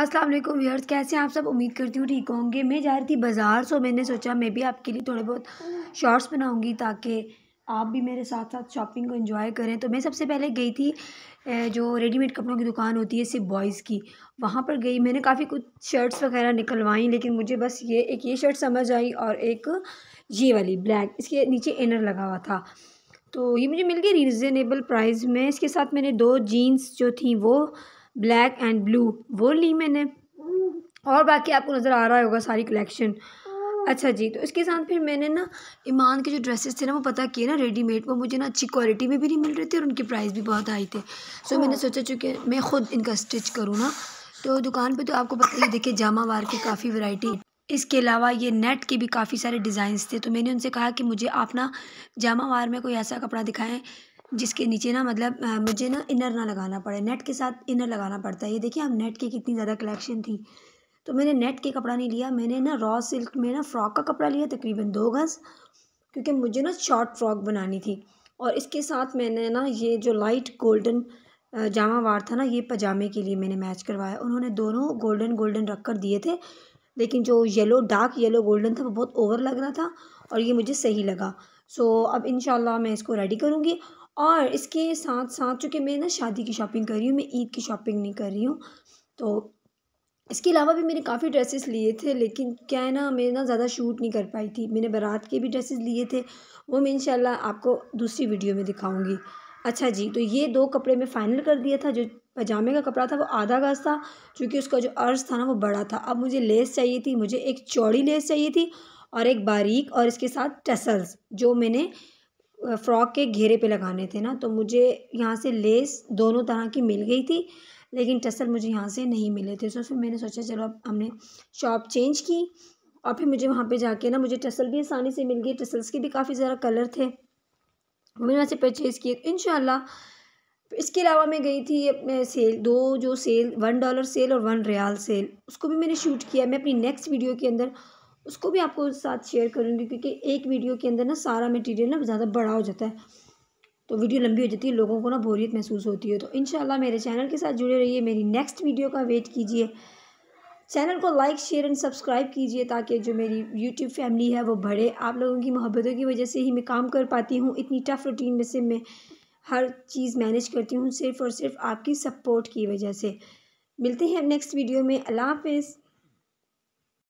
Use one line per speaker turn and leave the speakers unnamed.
अस्सलाम वालेकुम व्यूअर्स कैसे हैं आप सब उम्मीद करती हूँ ठीक होंगे मैं जा रही थी बाज़ार सो मैंने सोचा मैं भी आपके लिए थोड़े बहुत शॉर्ट्स बनाऊँगी ताकि आप भी मेरे साथ साथ शॉपिंग को एंजॉय करें तो मैं सबसे पहले गई थी जो रेडीमेड कपड़ों की दुकान होती है सिर्फ बॉयज़ की वहाँ पर गई मैंने काफ़ी कुछ शर्ट्स वगैरह निकलवाई लेकिन मुझे बस ये एक ये शर्ट समझ आई और एक ये वाली ब्लैक इसके नीचे इनर लगा हुआ था तो ये मुझे मिल गई रीज़नेबल प्राइस में इसके साथ मैंने दो जीन्स जो थी वो ब्लैक एंड ब्लू वो ली मैंने और बाकी आपको नज़र आ रहा होगा सारी कलेक्शन अच्छा जी तो इसके साथ फिर मैंने ना ईमान के जो ड्रेसेस थे ना वो पता किए ना रेडीमेड वो मुझे ना अच्छी क्वालिटी में भी नहीं मिल रहे थे और उनके प्राइस भी बहुत हाई थे सो मैंने सोचा चूँकि मैं ख़ुद इनका स्टिच करूँ ना तो दुकान पे तो आपको पता ही देखिए जामा वार की काफ़ी वैरायटी इसके अलावा ये नेट के भी काफ़ी सारे डिज़ाइंस थे तो मैंने उनसे कहा कि मुझे आप ना जामा वार में कोई ऐसा कपड़ा दिखाएँ जिसके नीचे ना मतलब मुझे ना इनर ना लगाना पड़े नेट के साथ इनर लगाना पड़ता है ये देखिए हम नेट की कितनी ज़्यादा कलेक्शन थी तो मैंने नेट के कपड़ा नहीं लिया मैंने ना रॉ सिल्क में ना फ़्रॉक का कपड़ा लिया तकरीबन दो गज़ क्योंकि मुझे ना शॉर्ट फ्रॉक बनानी थी और इसके साथ मैंने ना ये जो लाइट गोल्डन जामा वार था ना ये पजामे के लिए मैंने मैच करवाया उन्होंने दोनों गोल्डन गोल्डन रख कर दिए थे लेकिन जो येलो डार्क येलो गोल्डन था वो बहुत ओवर लग रहा था और ये मुझे सही लगा सो so, अब इन मैं इसको रेडी करूँगी और इसके साथ साथ चूँकि मैं ना शादी की शॉपिंग कर रही हूँ मैं ईद की शॉपिंग नहीं कर रही हूँ तो इसके अलावा भी मैंने काफ़ी ड्रेसेस लिए थे लेकिन क्या है ना मैं ना ज़्यादा शूट नहीं कर पाई थी मैंने बारात के भी ड्रेसेस लिए थे वो मैं इंशाल्लाह आपको दूसरी वीडियो में दिखाऊंगी अच्छा जी तो ये दो कपड़े मैं फ़ाइनल कर दिया था जो पजामे का कपड़ा था वो आधा गज था क्योंकि उसका जो अर्ज था ना वो बड़ा था अब मुझे लेस चाहिए थी मुझे एक चौड़ी लेस चाहिए थी और एक बारीक और इसके साथ टसल्स जो मैंने फ़्रॉक के घेरे पे लगाने थे ना तो मुझे यहाँ से लेस दोनों तरह की मिल गई थी लेकिन टसल मुझे यहाँ से नहीं मिले थे सो तो फिर मैंने सोचा चलो अब हमने शॉप चेंज की और फिर मुझे वहाँ पे जाके ना मुझे टसल भी आसानी से मिल गई टसल्स के भी काफ़ी ज़्यादा कलर थे मैंने वहाँ से परचेज़ किए इन इसके अलावा मैं गई थी मैं सेल दो जो सेल वन डॉलर सेल और वन रियाल सेल उसको भी मैंने शूट किया मैं अपनी नेक्स्ट वीडियो के अंदर उसको भी आपको साथ शेयर करूँगी क्योंकि एक वीडियो के अंदर ना सारा मटेरियल ना ज़्यादा बड़ा हो जाता है तो वीडियो लंबी हो जाती है लोगों को ना बोरियत महसूस होती है तो इन मेरे चैनल के साथ जुड़े रहिए मेरी नेक्स्ट वीडियो का वेट कीजिए चैनल को लाइक शेयर एंड सब्सक्राइब कीजिए ताकि जो मेरी यूट्यूब फैमिली है वो बढ़े आप लोगों की मोहब्बतों की वजह से ही मैं काम कर पाती हूँ इतनी टफ़ रूटीन में से मैं हर चीज़ मैनेज करती हूँ सिर्फ़ और सिर्फ आपकी सपोर्ट की वजह से मिलते हैं नेक्स्ट वीडियो में अल्लाह हाफिज़